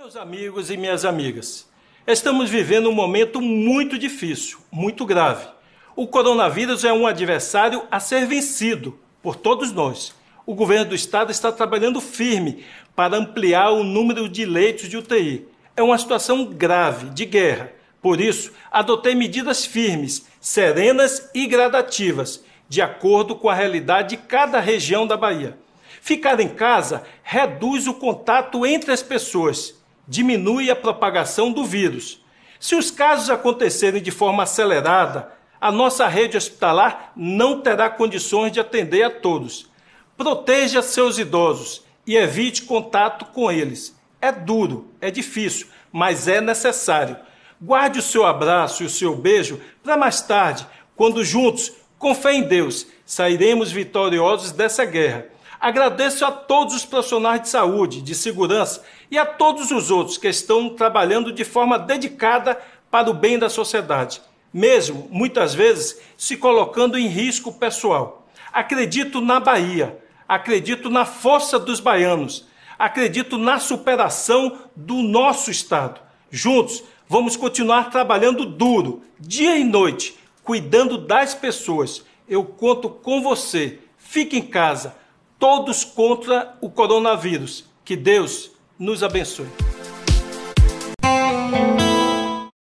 Meus amigos e minhas amigas, estamos vivendo um momento muito difícil, muito grave. O coronavírus é um adversário a ser vencido por todos nós. O governo do estado está trabalhando firme para ampliar o número de leitos de UTI. É uma situação grave, de guerra. Por isso, adotei medidas firmes, serenas e gradativas, de acordo com a realidade de cada região da Bahia. Ficar em casa reduz o contato entre as pessoas diminui a propagação do vírus. Se os casos acontecerem de forma acelerada, a nossa rede hospitalar não terá condições de atender a todos. Proteja seus idosos e evite contato com eles. É duro, é difícil, mas é necessário. Guarde o seu abraço e o seu beijo para mais tarde, quando juntos, com fé em Deus, sairemos vitoriosos dessa guerra. Agradeço a todos os profissionais de saúde, de segurança e a todos os outros que estão trabalhando de forma dedicada para o bem da sociedade, mesmo muitas vezes se colocando em risco pessoal. Acredito na Bahia, acredito na força dos baianos, acredito na superação do nosso Estado. Juntos, vamos continuar trabalhando duro, dia e noite, cuidando das pessoas. Eu conto com você. Fique em casa todos contra o coronavírus. Que Deus nos abençoe.